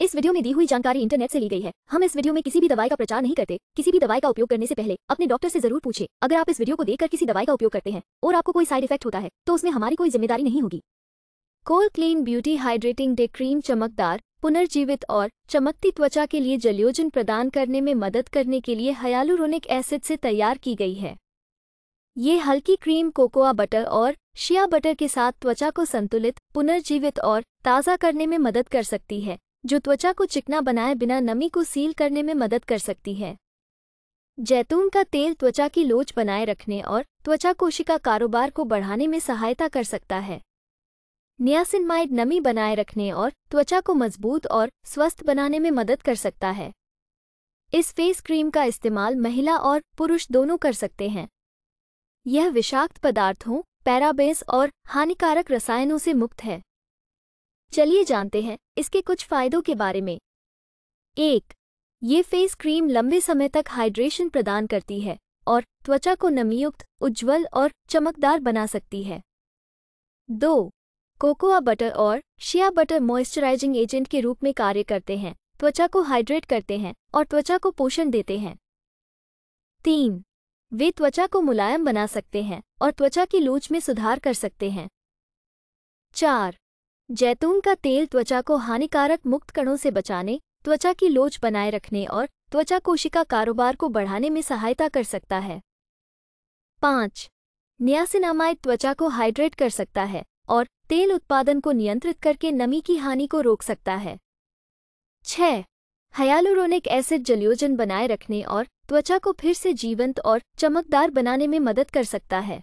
इस वीडियो में दी हुई जानकारी इंटरनेट से ली गई है हम इस वीडियो में किसी भी दवाई का प्रचार नहीं करते किसी भी दवाई का उपयोग करने से पहले अपने डॉक्टर से जरूर पूछे अगर आप इस वीडियो को देखकर किसी दवाई का उपयोग करते हैं और आपको कोई साइड इफेक्ट होता है तो उसमें हमारी कोई जिम्मेदारी नहीं होगी coal clean beauty hydrating day cream चमकदार पुनर्जीवित और चमकती त्वचा के लिए जलयोजन प्रदान करने में मदद करने के लिए हयालुरोनिक एसिड से तैयार की गई है ये हल्की क्रीम कोकोआ बटर और शिया बटर के साथ त्वचा को संतुलित पुनर्जीवित और ताज़ा करने में मदद कर सकती है जो त्वचा को चिकना बनाए बिना नमी को सील करने में मदद कर सकती है जैतून का तेल त्वचा की लोच बनाए रखने और त्वचा कोशिका कारोबार को बढ़ाने में सहायता कर सकता है नियासिनमाइड नमी बनाए रखने और त्वचा को मजबूत और स्वस्थ बनाने में मदद कर सकता है इस फेस क्रीम का इस्तेमाल महिला और पुरुष दोनों कर सकते हैं यह विषाक्त पदार्थों पैराबेस और हानिकारक रसायनों से मुक्त है चलिए जानते हैं इसके कुछ फायदों के बारे में एक ये फेस क्रीम लंबे समय तक हाइड्रेशन प्रदान करती है और त्वचा को नमीयुक्त उज्ज्वल और चमकदार बना सकती है दो कोकोआ बटर और शिया बटर मॉइस्चराइजिंग एजेंट के रूप में कार्य करते हैं त्वचा को हाइड्रेट करते हैं और त्वचा को पोषण देते हैं तीन वे त्वचा को मुलायम बना सकते हैं और त्वचा की लोच में सुधार कर सकते हैं चार जैतून का तेल त्वचा को हानिकारक मुक्त कणों से बचाने त्वचा की लोच बनाए रखने और त्वचा कोशिका कारोबार को बढ़ाने में सहायता कर सकता है पाँच नियासिनामाइड त्वचा को हाइड्रेट कर सकता है और तेल उत्पादन को नियंत्रित करके नमी की हानि को रोक सकता है छ हयालुरोनिक एसिड जलयोजन बनाए रखने और त्वचा को फिर से जीवंत और चमकदार बनाने में मदद कर सकता है